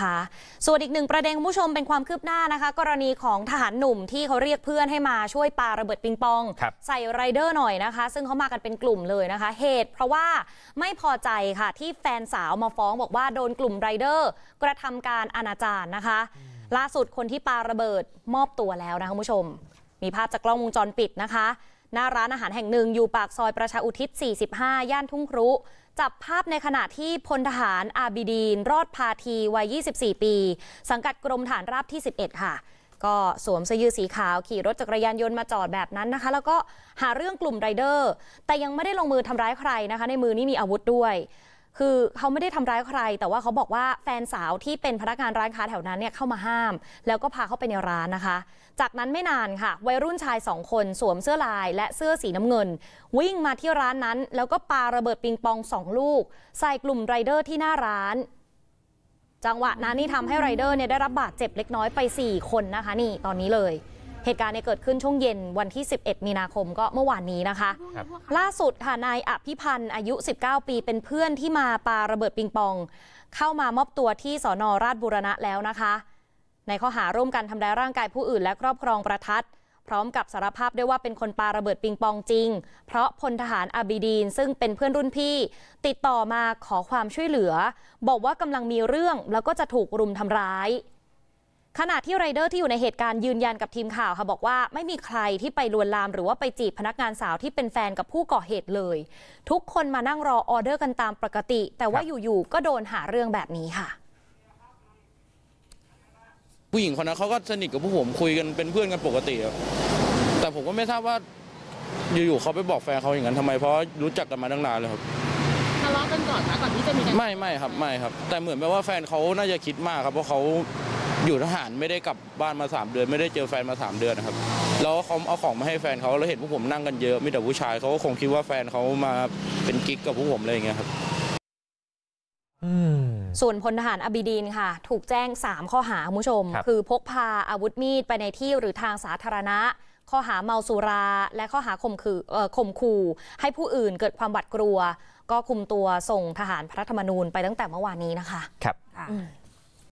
คะส่วนอีกหนึ่งประเด็นผู้ชมเป็นความคืบหน้านะคะ กรณีของทหารหนุ่มที่เขาเรียกเพื่อนให้มาช่วยปาระเบิดปิงปอง ใส่ไรเดอร์หน่อยนะคะซึ่งเขามากันเป็นกลุ่มเลยนะคะ เหตุเพราะว่าไม่พอใจค่ะที่แฟนสาวมาฟ้องบอกว่าโดนกลุ่มไรเดอร์กระทำการอนาจารนะคะ ล่าสุดคนที่ปาระเบิดมอบตัวแล้วนะคะผู้ชมมีภาพจากกล้องวงจรปิดนะคะหน้าร้านอาหารแห่งหนึ่งอยู่ปากซอยประชาอุทิศ 45 ย่านทุ่งครุจับภาพในขณะที่พลทหารอาบิดีนรอดพาทีวัย 24 ปี สังกัดกรมฐานราบที่ 11 ค่ะ ก็สวมเสื้อยืดสีขาวขี่รถจักรยานยนต์มาจอดแบบนั้นนะคะ แล้วก็หาเรื่องกลุ่มไรเดอร์ แต่ยังไม่ได้ลงมือทำร้ายใครนะคะ ในมือนี่มีอาวุธด้วยคือเขาไม่ได้ทำร้ายใคร แต่ว่าเขาบอกว่าแฟนสาวที่เป็นพนักงานร้านค้าแถวนั้นเนี่ยเข้ามาห้ามแล้วก็พาเขาไปในร้านนะคะ จากนั้นไม่นานค่ะ วัยรุ่นชายสองคนสวมเสื้อลายและเสื้อสีน้ำเงินวิ่งมาที่ร้านนั้นแล้วก็ปาระเบิดปิงปองสองลูก ใส่กลุ่มไรเดอร์ที่หน้าร้านจังหวะนั้นนี่ทำให้ไรเดอร์เนี่ยได้รับบาดเจ็บเล็กน้อยไป 4 คนนะคะนี่ตอนนี้เลยเหตุการณ์เนี่ยเกิดขึ้นช่วงเย็นวันที่ 11 มีนาคมก็เมื่อวานนี้นะคะ ล่าสุดค่ะนายอภิพันธ์ อายุ 19 ปี เป็นเพื่อนที่มาปาระเบิดปิงปอง เข้ามามอบตัวที่สอนอราชบุรณะแล้วนะคะ ในข้อหาร่วมกันทำร้ายร่างกายผู้อื่นและครอบครองประทัดพร้อมกับสารภาพ ด้วยว่าเป็นคนปาระเบิดปิงปองจริง เพราะพลทหารอบีดีนซึ่งเป็นเพื่อนรุ่นพี่ ติดต่อมาขอความช่วยเหลือ บอกว่ากำลังมีเรื่องแล้วก็จะถูกรุมทำร้ายขณะที่ไรเดอร์ที่อยู่ในเหตุการณ์ยืนยันกับทีมข่าวค่ะบอกว่าไม่มีใครที่ไปลวนลาม หรือว่าไปจีบพนักงานสาวที่เป็นแฟนกับผู้ก่อเหตุเลย ทุกคนมานั่งรอออเดอร์ กันตามปกติ แต่ว่าอยู่ๆก็โดนหาเรื่องแบบนี้ค่ะ ผู้หญิงคนนั้นเขาก็สนิทกับผู้ผมคุยกันเป็นเพื่อนกันปกติครับแต่ผมก็ไม่ทราบว่าอยู่ๆเขาไปบอกแฟนเขาอย่างนั้นทำไมเพราะรู้จักกันมาตั้งนานเลยครับทะเลาะกันก่อนนะก่อนที่จะมีการไม่ไม่ครับไม่ครับแต่เหมือนแบบว่าแฟนเขาน่าจะคิดมากครับเพราะเขาอยู่ทหารไม่ได้กลับบ้านมา 3 เดือน ไม่ได้เจอแฟนมา 3 เดือนนะครับ แล้วเขาเอาของมาให้แฟนเขา แล้วเห็นพวกผมนั่งกันเยอะมีแต่ผู้ชายเขาก็คงคิดว่าแฟนเขามาเป็นกิ๊กกับพวกผมอะไรอย่างเงี้ยครับส่วนพลทหารอบิดีนค่ะ ถูกแจ้ง 3 ข้อหาคุณผู้ชม คือพกพาอาวุธมีดไปในที่หรือทางสาธารณะ ข้อหาเมาสุราและข้อหาข่มขืข่มขู่ให้ผู้อื่นเกิดความหวาดกลัว ก็คุมตัวส่งทหารพระธรรมนูญไปตั้งแต่เมื่อวานนี้นะคะครับ